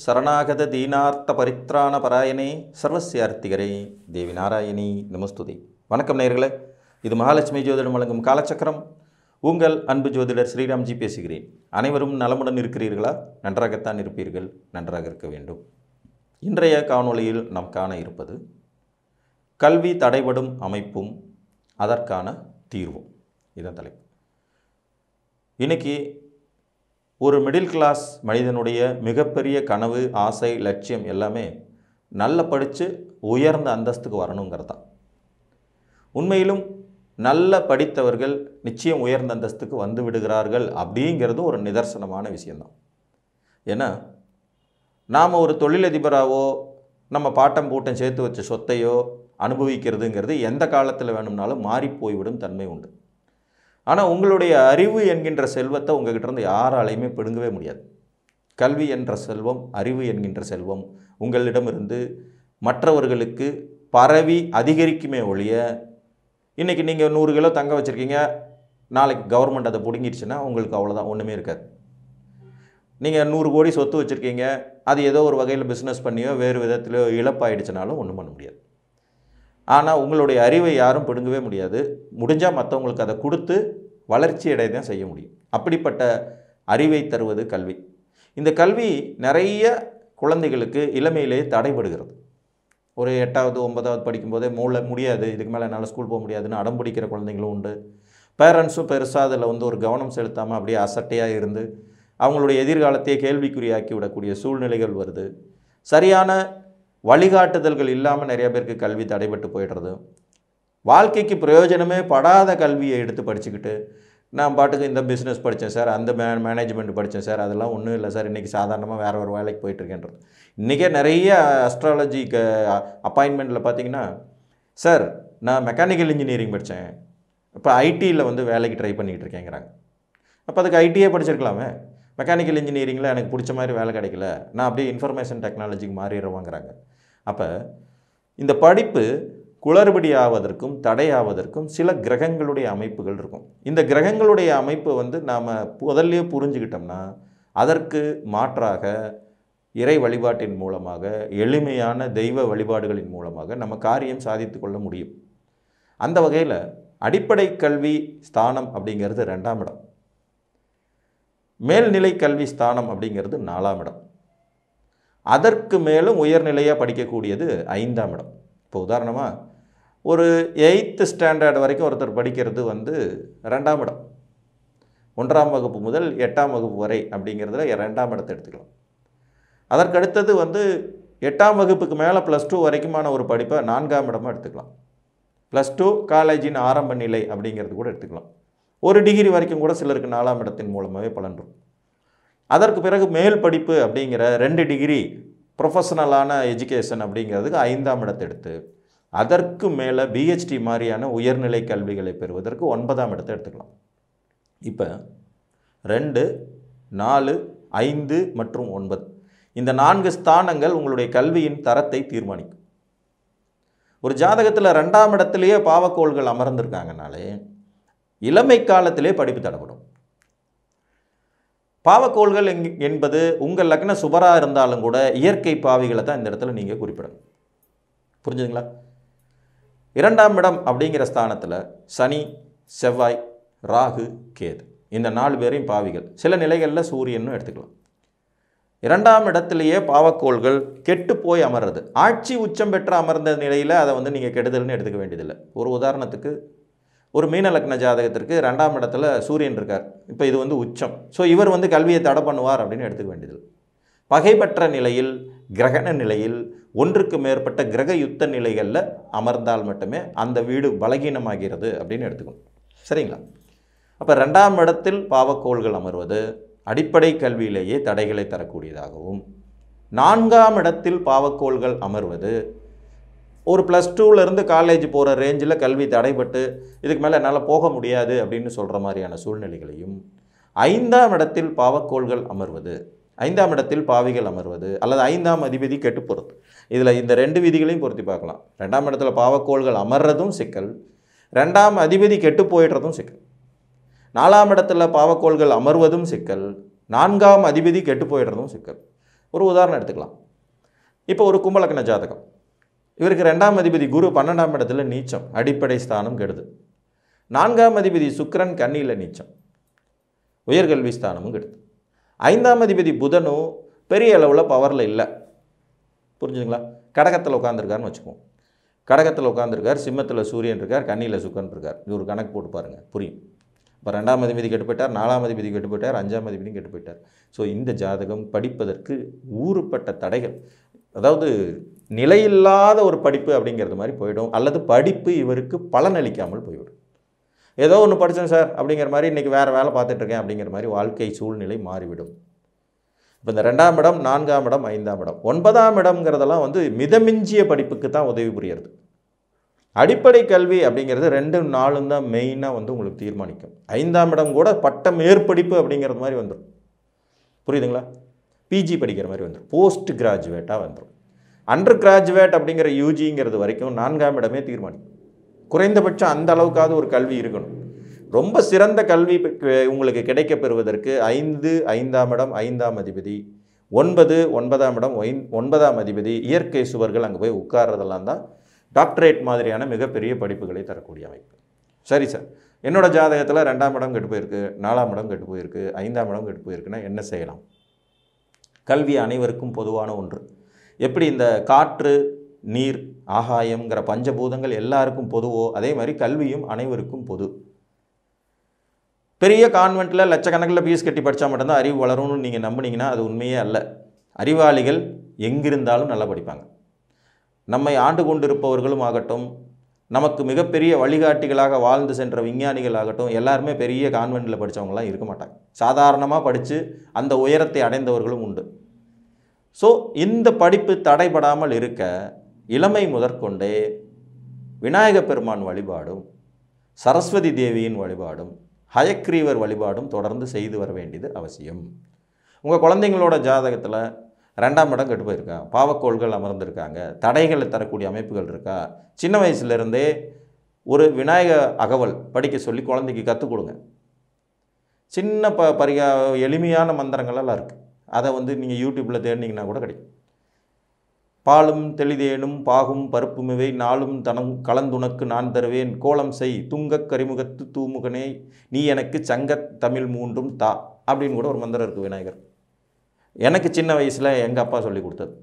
சரணாகத தீனார்த்த பரித்ராண பராயணே சர்வசியார்த்திகரே தேவி நாராயணி நமஸ்துதி வணக்கம் நேர்களே இது மகாலட்சுமி ஜோதிடம் வழங்கும் காலச்சக்கரம் உங்கள் அன்பு ஜோதிடர் ஸ்ரீராம்ஜி பேசுகிறேன் அனைவரும் நலமுடன் இருக்கிறீர்களா நன்றாகத்தான் இருப்பீர்கள் நன்றாக இருக்க வேண்டும் இன்றைய காணொளியில் நாம் காண இருப்பது கல்வி தடைபடும் அமைப்பும் அதற்கான தீர்வும் இதன் தலைப்பு இன்றைக்கி ஒரு மிடில் கிளாஸ் மனிதனுடைய மிகப்பெரிய கனவு ஆசை லட்சியம் எல்லாமே நல்ல படித்து உயர்ந்த அந்தஸ்துக்கு வரணுங்கிறது தான் உண்மையிலும் நல்ல படித்தவர்கள் நிச்சயம் உயர்ந்த அந்தஸ்துக்கு வந்து விடுகிறார்கள் அப்படிங்கிறதும் ஒரு நிதர்சனமான விஷயந்தான் ஏன்னா நாம் ஒரு தொழிலதிபராகவோ நம்ம பாட்டம் பூட்டம் சேர்த்து வச்ச சொத்தையோ அனுபவிக்கிறதுங்கிறது எந்த காலத்தில் வேணும்னாலும் மாறி போய்விடும் தன்மை உண்டு ஆனால் உங்களுடைய அறிவு என்கின்ற செல்வத்தை உங்ககிட்ட யாராலையுமே பிடுங்கவே முடியாது கல்வி என்ற செல்வம் அறிவு என்கின்ற செல்வம் உங்களிடமிருந்து மற்றவர்களுக்கு பரவி அதிகரிக்குமே ஒழிய இன்றைக்கி நீங்கள் நூறு கிலோ தங்க வச்சுருக்கீங்க நாளைக்கு கவர்மெண்ட் அதை பிடுங்கிடுச்சுன்னா உங்களுக்கு அவ்வளோதான் ஒன்றுமே இருக்காது நீங்கள் நூறு கோடி சொத்து வச்சுருக்கீங்க அது ஏதோ ஒரு வகையில் பிஸ்னஸ் பண்ணியோ வேறு விதத்திலையோ இழப்பாயிடுச்சுனாலும் ஒன்றும் பண்ண முடியாது ஆனால் உங்களுடைய அறிவை யாரும் பிடுங்கவே முடியாது முடிஞ்சால் மற்றவங்களுக்கு அதை கொடுத்து வளர்ச்சி அடைய தான் செய்ய முடியும் அப்படிப்பட்ட அறிவை தருவது கல்வி இந்த கல்வி நிறைய குழந்தைகளுக்கு இளமையிலேயே தடைபடுகிறது ஒரு எட்டாவது ஒன்பதாவது படிக்கும்போதே மூளை முடியாது இதுக்கு மேலே என்னால் ஸ்கூல் போக முடியாதுன்னு அடம் பிடிக்கிற குழந்தைங்களும் உண்டு பேரண்ட்ஸும் பெருசாக அதில் வந்து ஒரு கவனம் செலுத்தாமல் அப்படியே அசட்டையாக இருந்து அவங்களுடைய எதிர்காலத்தையே கேள்விக்குறியாக்கி விடக்கூடிய சூழ்நிலைகள் வருது சரியான வழிகாட்டுதல்கள் இல்லாமல் நிறைய பேருக்கு கல்வி தடைபட்டு போயிடுறது வாழ்க்கைக்கு பிரயோஜனமே படாத கல்வியை எடுத்து படிச்சுக்கிட்டு நான் பாட்டுக்கு இந்த பிஸ்னஸ் படித்தேன் சார் அந்த மே மேனேஜ்மெண்ட் படித்தேன் சார் அதெல்லாம் ஒன்றும் இல்லை சார் இன்றைக்கி சாதாரணமாக வேறு ஒரு வேலைக்கு போயிட்டுருக்கேன்றது இன்றைக்கே நிறைய அஸ்ட்ராலஜி க அப்பாயின்மெண்ட்டில் பார்த்தீங்கன்னா சார் நான் மெக்கானிக்கல் இன்ஜினியரிங் படித்தேன் இப்போ ஐடியில் வந்து வேலைக்கு ட்ரை பண்ணிக்கிட்டு இருக்கேங்கிறாங்க அப்போ அதுக்கு ஐடியே படிச்சிருக்கலாமே மெக்கானிக்கல் இன்ஜினியரிங்கில் எனக்கு பிடிச்ச மாதிரி வேலை கிடைக்கல நான் அப்படியே இன்ஃபர்மேஷன் டெக்னாலஜிக்கு மாறிடுவாங்கிறாங்க அப்போ இந்த படிப்பு குளறுபடி ஆவதற்கும் தடையாவதற்கும் சில கிரகங்களுடைய அமைப்புகள் இருக்கும் இந்த கிரகங்களுடைய அமைப்பு வந்து நாம் முதல்லையே புரிஞ்சுக்கிட்டோம்னா அதற்கு மாற்றாக இறை வழிபாட்டின் மூலமாக எளிமையான தெய்வ வழிபாடுகளின் மூலமாக நம்ம காரியம் சாதித்து கொள்ள முடியும் அந்த வகையில் அடிப்படை கல்வி ஸ்தானம் அப்படிங்கிறது ரெண்டாம் இடம் மேல்நிலை கல்வி ஸ்தானம் அப்படிங்கிறது நாலாம் இடம் அதற்கு மேலும் உயர்நிலையாக படிக்கக்கூடியது ஐந்தாம் இடம் இப்போ உதாரணமாக ஒரு எயித்து ஸ்டாண்டர்ட் வரைக்கும் ஒருத்தர் படிக்கிறது வந்து ரெண்டாம் இடம் ஒன்றாம் வகுப்பு முதல் எட்டாம் வகுப்பு வரை அப்படிங்கிறதுல ரெண்டாம் இடத்தை எடுத்துக்கலாம் அதற்கடுத்தது வந்து எட்டாம் வகுப்புக்கு மேலே ப்ளஸ் டூ வரைக்குமான ஒரு படிப்பை நான்காம் இடமாக எடுத்துக்கலாம் ப்ளஸ் டூ காலேஜின் ஆரம்ப நிலை அப்படிங்கிறது கூட எடுத்துக்கலாம் ஒரு டிகிரி வரைக்கும் கூட சிலருக்கு நாலாம் இடத்தின் மூலமாகவே பலன் இருக்கும் அதற்கு பிறகு மேல் படிப்பு அப்படிங்கிற ரெண்டு டிகிரி ப்ரொஃபஷனலான எஜுகேஷன் அப்படிங்கிறதுக்கு ஐந்தாம் இடத்தை எடுத்து அதற்கு மேலே பிஹெச்டி மாதிரியான உயர்நிலை கல்விகளை பெறுவதற்கு ஒன்பதாம் இடத்தை எடுத்துக்கலாம் இப்போ ரெண்டு நாலு ஐந்து மற்றும் ஒன்பது இந்த நான்கு ஸ்தானங்கள் உங்களுடைய கல்வியின் தரத்தை தீர்மானிக்கும் ஒரு ஜாதகத்தில் ரெண்டாம் இடத்துலையே பாவக்கோள்கள் அமர்ந்திருக்காங்கனாலே இளமை காலத்திலே படிப்பு தடப்படும் பாவக்கோள்கள் எங் என்பது உங்கள் லக்ன சுபராக இருந்தாலும் கூட இயற்கை பாவிகளை தான் இந்த இடத்துல நீங்கள் குறிப்பிடணும் புரிஞ்சுதுங்களா இரண்டாம் இடம் அப்படிங்கிற ஸ்தானத்தில் சனி செவ்வாய் ராகு கேது இந்த நாலு பேரையும் பாவிகள் சில நிலைகளில் சூரியனும் எடுத்துக்கலாம் இரண்டாம் இடத்துலையே பாவக்கோள்கள் கெட்டு போய் அமர்றது ஆட்சி உச்சம் பெற்று அமர்ந்த நிலையில் அதை வந்து நீங்கள் கெடுதல்னு எடுத்துக்க வேண்டியதில்லை ஒரு உதாரணத்துக்கு ஒரு மீன லக்ன ஜாதகத்திற்கு ரெண்டாம் இடத்துல சூரியன் இருக்கார் இப்போ இது வந்து உச்சம் ஸோ இவர் வந்து கல்வியை தடை பண்ணுவார் அப்படின்னு எடுத்துக்க வேண்டியது பகைப்பற்ற நிலையில் கிரகண நிலையில் ஒன்றுக்கு மேற்பட்ட கிரக யுத்த நிலைகளில் அமர்ந்தால் மட்டுமே அந்த வீடு பலகீனமாகிறது அப்படின்னு எடுத்துக்கணும் சரிங்களா அப்போ ரெண்டாம் இடத்தில் பாவக்கோள்கள் அமர்வது அடிப்படை கல்வியிலேயே தடைகளை தரக்கூடியதாகவும் நான்காம் இடத்தில் பாவக்கோள்கள் அமர்வது ஒரு ப்ளஸ் டூவிலேருந்து காலேஜ் போகிற ரேஞ்சில் கல்வி தடைபட்டு இதுக்கு மேலே என்னால் போக முடியாது அப்படின்னு சொல்கிற மாதிரியான சூழ்நிலைகளையும் ஐந்தாம் இடத்தில் பாவக்கோள்கள் அமர்வது ஐந்தாம் இடத்தில் பாவிகள் அமர்வது அல்லது ஐந்தாம் அதிபதி கெட்டு போகிறது இதில் இந்த ரெண்டு விதிகளையும் பொருத்தி பார்க்கலாம் ரெண்டாம் இடத்துல பாவக்கோள்கள் அமர்றதும் சிக்கல் ரெண்டாம் அதிபதி கெட்டு போயிடுறதும் சிக்கல் நாலாம் இடத்துல பாவக்கோள்கள் அமர்வதும் சிக்கல் நான்காம் அதிபதி கெட்டு போயிடுறதும் சிக்கல் ஒரு உதாரணம் எடுத்துக்கலாம் இப்போ ஒரு கும்பலக்கண ஜாதகம் இவருக்கு ரெண்டாம் அதிபதி குரு பன்னெண்டாம் இடத்துல நீச்சம் அடிப்படை ஸ்தானம் கெடுது நான்காம் அதிபதி சுக்கரன் கன்னியில் நீச்சம் உயர்கல்வி ஸ்தானமும் கெடுது ஐந்தாம் அதிபதி புதனும் பெரிய அளவில் பவரில் இல்லை புரிஞ்சுங்களா கடகத்தில் உட்காந்துருக்காருன்னு வச்சுக்குவோம் கடகத்தில் உட்காந்துருக்கார் சிம்மத்தில் சூரியன் இருக்கார் கண்ணியில் சுக்கரன் இருக்கார் இவர் கணக்கு போட்டு பாருங்கள் புரியும் இப்போ ரெண்டாம் அதிபதி கெட்டு போயிட்டார் நாலாம் அதிபதி கெட்டு போயிட்டார் அஞ்சாம் அதிபதியும் கெட்டு போயிட்டார் ஸோ இந்த ஜாதகம் படிப்பதற்கு ஊறுப்பட்ட தடைகள் அதாவது நிலையில்லாத ஒரு படிப்பு அப்படிங்கிறது மாதிரி போயிடும் அல்லது படிப்பு இவருக்கு பலனளிக்காமல் போய்விடும் ஏதோ ஒன்று படித்தேன் சார் அப்படிங்கிற மாதிரி இன்றைக்கி வேறு வேலை பார்த்துட்ருக்கேன் அப்படிங்கிற மாதிரி வாழ்க்கை சூழ்நிலை மாறிவிடும் இப்போ இந்த ரெண்டாம் இடம் நான்காம் இடம் ஐந்தாம் இடம் ஒன்பதாம் இடம்ங்கிறதெல்லாம் வந்து மிதமிஞ்சிய படிப்புக்கு தான் உதவி புரியுறது அடிப்படை கல்வி அப்படிங்கிறது ரெண்டு நாளும் தான் மெயினாக வந்து உங்களுக்கு தீர்மானிக்கும் ஐந்தாம் இடம் கூட பட்டம் மேற்படிப்பு அப்படிங்கிறது மாதிரி வந்துடும் புரியுதுங்களா பிஜி படிக்கிற மாதிரி வந்துடும் போஸ்ட் கிராஜுவேட்டாக வந்துடும் அண்டர் கிராஜுவேட் அப்படிங்கிற யூஜிங்கிறது வரைக்கும் நான்காம் இடமே தீர்மானிக்கும் குறைந்தபட்சம் அந்த அளவுக்காவது ஒரு கல்வி இருக்கணும் ரொம்ப சிறந்த கல்வி உங்களுக்கு கிடைக்க பெறுவதற்கு ஐந்து ஐந்தாம் இடம் ஐந்தாம் அதிபதி ஒன்பது ஒன்பதாம் இடம் ஒய் ஒன்பதாம் அதிபதி இயற்கை சுவர்கள் அங்கே போய் உட்கார்றதெல்லாம் தான் டாக்டரேட் மாதிரியான மிகப்பெரிய படிப்புகளை தரக்கூடிய அமைப்பு சரி சார் என்னோடய ஜாதகத்தில் ரெண்டாம் இடம் கெட்டு போயிருக்கு நாலாம் இடம் கெட்டு போயிருக்கு ஐந்தாம் இடம் கெட்டு போயிருக்குன்னா என்ன செய்யலாம் கல்வி அனைவருக்கும் பொதுவான ஒன்று எப்படி இந்த காற்று நீர் ஆகாயங்கிற பஞ்சபூதங்கள் எல்லாருக்கும் பொதுவோ அதே மாதிரி கல்வியும் அனைவருக்கும் பொது பெரிய கான்வெண்ட்டில் லட்சக்கணக்கில் பீஸ் கட்டி படித்தா மட்டும்தான் அறிவு வளரும்னு நீங்கள் நம்பினீங்கன்னா அது உண்மையே அல்ல அறிவாளிகள் எங்கிருந்தாலும் நல்லா படிப்பாங்க நம்மை ஆண்டு கொண்டிருப்பவர்களும் ஆகட்டும் நமக்கு மிகப்பெரிய வழிகாட்டிகளாக வாழ்ந்து சென்ற விஞ்ஞானிகள் ஆகட்டும் எல்லாருமே பெரிய கான்வெண்ட்டில் படித்தவங்களாம் இருக்க மாட்டாங்க சாதாரணமாக படித்து அந்த உயரத்தை அடைந்தவர்களும் உண்டு ஸோ இந்த படிப்பு தடைபடாமல் இருக்க இளமை முதற்கொண்டே விநாயக பெருமான் வழிபாடும் சரஸ்வதி தேவியின் வழிபாடும் ஹயக்ரீவர் வழிபாடும் தொடர்ந்து செய்து வர வேண்டியது அவசியம் உங்கள் குழந்தைங்களோட ஜாதகத்தில் ரெண்டாம் இடம் கெட்டு போயிருக்கா பாவக்கோள்கள் அமர்ந்திருக்காங்க தடைகளை தரக்கூடிய அமைப்புகள் இருக்கா சின்ன வயசுலேருந்தே ஒரு விநாயக அகவல் படிக்க சொல்லி குழந்தைக்கு கற்றுக் கொடுங்க சின்ன ப பரிகா எளிமையான மந்திரங்களெல்லாம் இருக்குது அதை வந்து நீங்கள் யூடியூப்பில் தேடினீங்கன்னா கூட கிடைக்கும் பாலும் தெளிதேனும் பாகும் பருப்பு மிவை நாளும் தனம் கலந்துனக்கு நான் தருவேன் கோலம் செய் துங்கக் கரிமுகத்து தூமுகனே நீ எனக்கு சங்கத் தமிழ் மூன்றும் தா அப்படின்னு கூட ஒரு மந்திரம் இருக்குது விநாயகர் எனக்கு சின்ன வயசில் எங்கள் அப்பா சொல்லி கொடுத்தது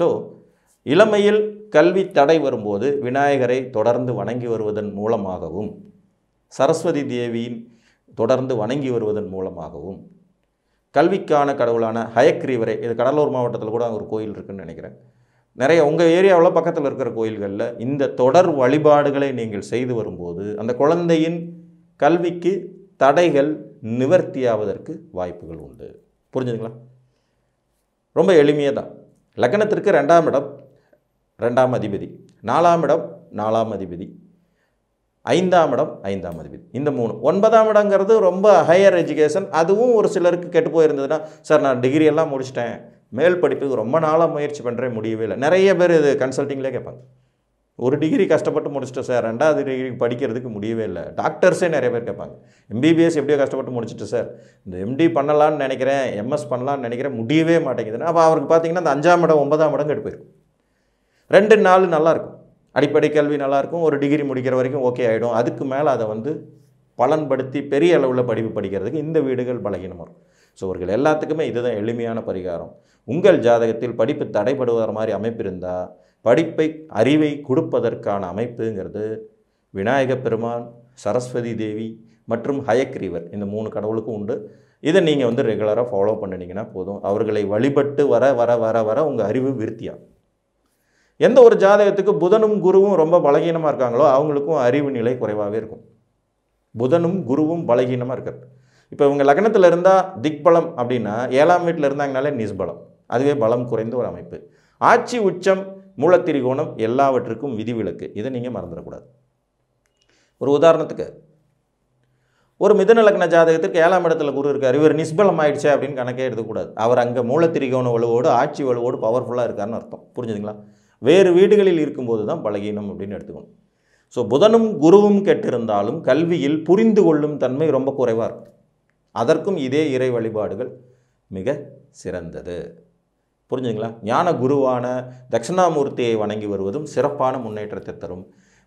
ஸோ இளமையில் கல்வி தடை வரும்போது விநாயகரை தொடர்ந்து வணங்கி வருவதன் மூலமாகவும் சரஸ்வதி தேவியின் தொடர்ந்து வணங்கி வருவதன் மூலமாகவும் கல்விக்கான கடவுளான ஹயக்ரீவரை இது கடலூர் மாவட்டத்தில் கூட ஒரு கோயில் இருக்குதுன்னு நினைக்கிறேன் நிறைய உங்கள் ஏரியாவில் பக்கத்தில் இருக்கிற கோயில்களில் இந்த தொடர் வழிபாடுகளை நீங்கள் செய்து வரும்போது அந்த குழந்தையின் கல்விக்கு தடைகள் நிவர்த்தியாவதற்கு வாய்ப்புகள் உண்டு புரிஞ்சுதுங்களா ரொம்ப எளிமையாக தான் லக்கணத்திற்கு ரெண்டாம் இடம் ரெண்டாம் அதிபதி நாலாம் இடம் நாலாம் அதிபதி ஐந்தாம் இடம் ஐந்தாம் மதிப்பீடு இந்த மூணு ஒன்பதாம் இடங்கிறது ரொம்ப ஹையர் எஜுகேஷன் அதுவும் ஒரு சிலருக்கு கெட்டு போயிருந்ததுன்னா சார் நான் டிகிரி எல்லாம் முடிச்சிட்டேன் மேல் படிப்புக்கு ரொம்ப நாளாக முயற்சி பண்ணுறேன் முடியவே இல்லை நிறைய பேர் இது கன்சல்ட்டிங்லேயே கேட்பாங்க ஒரு டிகிரி கஷ்டப்பட்டு முடிச்சிட்டோம் சார் ரெண்டாவது டிகிரி படிக்கிறதுக்கு முடியவே இல்லை டாக்டர்ஸே நிறைய பேர் கேட்பாங்க எம்பிபிஎஸ் எப்படியோ கஷ்டப்பட்டு முடிச்சுட்டு சார் இந்த எம்டி பண்ணலான்னு நினைக்கிறேன் எம்எஸ் பண்ணலான்னு நினைக்கிறேன் முடியவே மாட்டேங்குதுன்னா அப்போ அவருக்கு பார்த்தீங்கன்னா அந்த அஞ்சாம் இடம் ஒன்பதாம் இடம் கெட்டு போயிருக்கும் ரெண்டு நாள் நல்லாயிருக்கும் அடிப்படை கல்வி நல்லாயிருக்கும் ஒரு டிகிரி முடிக்கிற வரைக்கும் ஓகே ஆகிடும் அதுக்கு மேலே அதை வந்து பலன்படுத்தி பெரிய அளவில் படிப்பு படிக்கிறதுக்கு இந்த வீடுகள் பலகீனமாக இருக்கும் ஸோ அவர்கள் எல்லாத்துக்குமே இதுதான் எளிமையான பரிகாரம் உங்கள் ஜாதகத்தில் படிப்பு தடைபடுவதற மாதிரி அமைப்பு இருந்தால் படிப்பை அறிவை கொடுப்பதற்கான அமைப்புங்கிறது விநாயக பெருமான் சரஸ்வதி தேவி மற்றும் ஹயக்ரீவர் இந்த மூணு கடவுளுக்கும் உண்டு இதை நீங்கள் வந்து ரெகுலராக ஃபாலோ பண்ணினீங்கன்னா போதும் அவர்களை வழிபட்டு வர வர வர வர உங்கள் அறிவு விருத்தியாகும் எந்த ஒரு ஜாதகத்துக்கு புதனும் குருவும் ரொம்ப பலகீனமாக இருக்காங்களோ அவங்களுக்கும் அறிவு நிலை குறைவாகவே இருக்கும் புதனும் குருவும் பலகீனமாக இருக்கிறது இப்போ இவங்க லக்னத்தில் இருந்தால் திக்பலம் அப்படின்னா ஏழாம் வீட்டில் இருந்தாங்கனாலே நிஸ்பலம் அதுவே பலம் குறைந்த ஒரு அமைப்பு ஆட்சி உச்சம் மூலத்திரிகோணம் எல்லாவற்றுக்கும் விதிவிலக்கு இதை நீங்கள் மறந்துடக்கூடாது ஒரு உதாரணத்துக்கு ஒரு மிதன லக்ன ஜாதகத்திற்கு ஏழாம் இடத்துல குரு இருக்கார் இவர் நிஸ்பலம் ஆயிடுச்சு அப்படின்னு கணக்கே எடுத்துக்கூடாது அவர் அங்கே மூலத்திரிகோண வலுவோடு ஆட்சி வலுவோடு பவர்ஃபுல்லாக இருக்காருன்னு அர்த்தம் புரிஞ்சுதுங்களா வேறு வீடுகளில் இருக்கும்போது தான் பலகீனம் அப்படின்னு எடுத்துக்கணும் ஸோ புதனும் குருவும் கெட்டிருந்தாலும் கல்வியில் புரிந்து கொள்ளும் தன்மை ரொம்ப குறைவாக இருக்கும் அதற்கும் இதே இறை வழிபாடுகள் மிக சிறந்தது புரிஞ்சுங்களா ஞான குருவான தட்சிணாமூர்த்தியை வணங்கி வருவதும் சிறப்பான முன்னேற்றத்தை தரும்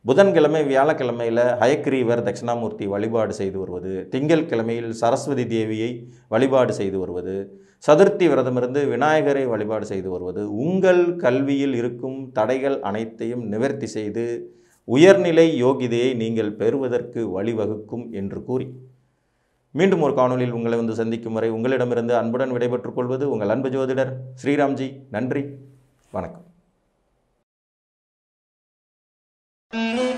புதன்கிழமை வியாழக்கிழமையில் ஹயக்ரீவர் தட்சிணாமூர்த்தி வழிபாடு செய்து வருவது திங்கள் கிழமையில் சரஸ்வதி தேவியை வழிபாடு செய்து வருவது சதுர்த்தி விரதமிருந்து விநாயகரை வழிபாடு செய்து வருவது உங்கள் கல்வியில் இருக்கும் தடைகள் அனைத்தையும் நிவர்த்தி செய்து உயர்நிலை யோகிதையை நீங்கள் பெறுவதற்கு வழிவகுக்கும் என்று கூறி மீண்டும் ஒரு காணொலியில் உங்களை வந்து சந்திக்கும் வரை உங்களிடமிருந்து அன்புடன் விடைபெற்றுக் கொள்வது உங்கள் அன்பு ஜோதிடர் ஸ்ரீராம்ஜி நன்றி வணக்கம்